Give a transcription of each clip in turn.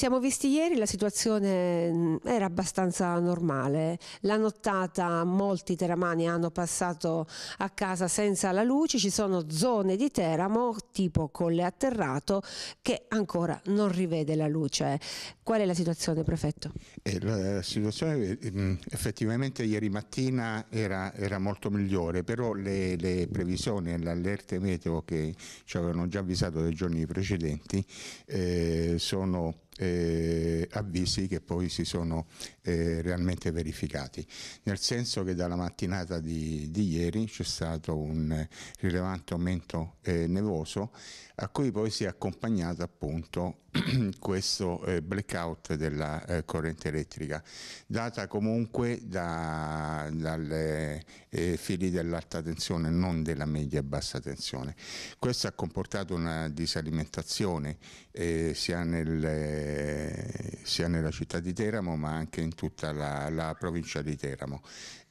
siamo visti ieri, la situazione mm, era abbastanza normale. La nottata molti teramani hanno passato a casa senza la luce, ci sono zone di Teramo, tipo Colle Atterrato, che ancora non rivede la luce. Qual è la situazione, prefetto? Eh, la situazione eh, mm, effettivamente ieri mattina era, era molto migliore, però le, le previsioni e le allerte meteo che ci avevano già avvisato dei giorni precedenti eh, sono eh, avvisi che poi si sono eh, realmente verificati, nel senso che dalla mattinata di, di ieri c'è stato un rilevante aumento eh, nevoso a cui poi si è accompagnato appunto questo eh, blackout della eh, corrente elettrica, data comunque da, dalle eh, fili dell'alta tensione, non della media e bassa tensione. Questo ha comportato una disalimentazione sia nel sia nella città di Teramo ma anche in tutta la, la provincia di Teramo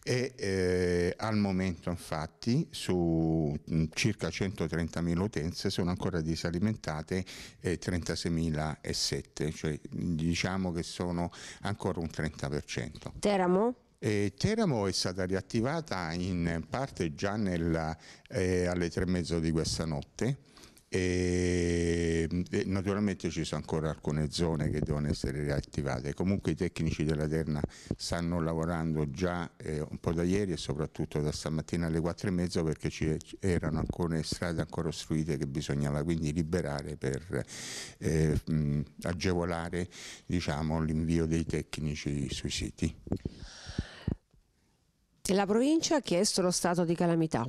e eh, al momento infatti su mm, circa 130.000 utenze sono ancora disalimentate eh, 36.007, cioè diciamo che sono ancora un 30%. Teramo? E Teramo è stata riattivata in parte già nella, eh, alle tre e mezzo di questa notte e e eh, naturalmente ci sono ancora alcune zone che devono essere riattivate, comunque i tecnici della Terna stanno lavorando già eh, un po' da ieri e soprattutto da stamattina alle 4 e mezzo perché c'erano alcune strade ancora ostruite che bisognava quindi liberare per eh, mh, agevolare diciamo, l'invio dei tecnici sui siti. La provincia ha chiesto lo stato di calamità.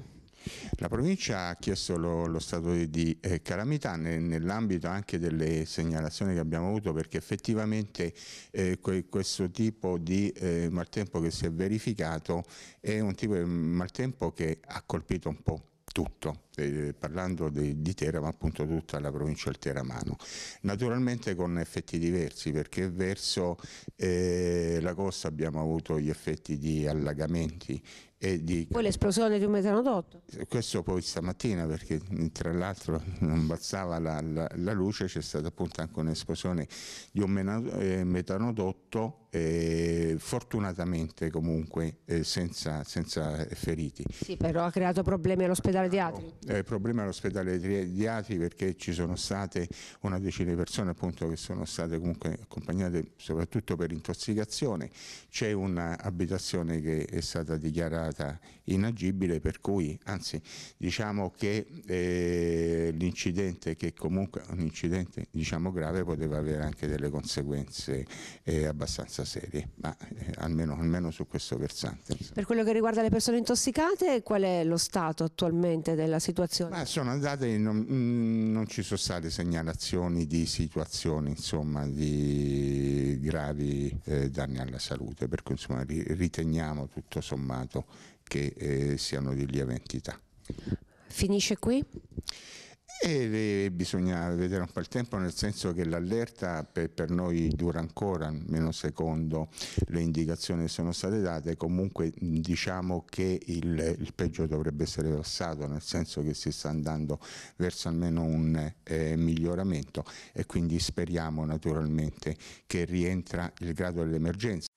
La provincia ha chiesto lo, lo stato di eh, calamità nell'ambito anche delle segnalazioni che abbiamo avuto perché effettivamente eh, que questo tipo di eh, maltempo che si è verificato è un tipo di maltempo che ha colpito un po' tutto eh, parlando di, di Teramo appunto tutta la provincia del Teramano naturalmente con effetti diversi perché verso eh, la costa abbiamo avuto gli effetti di allagamenti e di... Poi l'esplosione di un metanodotto? Questo poi stamattina perché tra l'altro non bastava la, la, la luce c'è stata appunto anche un'esplosione di un eh, metanodotto eh, fortunatamente comunque eh, senza, senza, feriti. Sì però ha creato problemi all'ospedale di Atri? eh, problema all'ospedale di Atri perché ci sono state una decina di persone appunto che sono state comunque accompagnate soprattutto per intossicazione, c'è un'abitazione che è stata dichiarata inagibile per cui anzi diciamo che eh, l'incidente che comunque un incidente diciamo grave poteva avere anche delle conseguenze eh, abbastanza serie, ma eh, almeno, almeno, su questo versante. Insomma. Per quello che riguarda le persone intossicate qual è lo stato attualmente della situazione? situazione? Ma sono andate, non, mm, non, ci sono state segnalazioni di situazioni insomma, di gravi eh, danni alla salute, per cui insomma, riteniamo tutto sommato che eh, siano di lieve entità. Finisce qui? E bisogna vedere un po' il tempo nel senso che l'allerta per, noi dura ancora, almeno secondo le indicazioni che sono state date, comunque diciamo che il, il peggio dovrebbe essere passato, nel senso che si sta andando verso almeno un eh, miglioramento e quindi speriamo naturalmente che rientra il grado dell'emergenza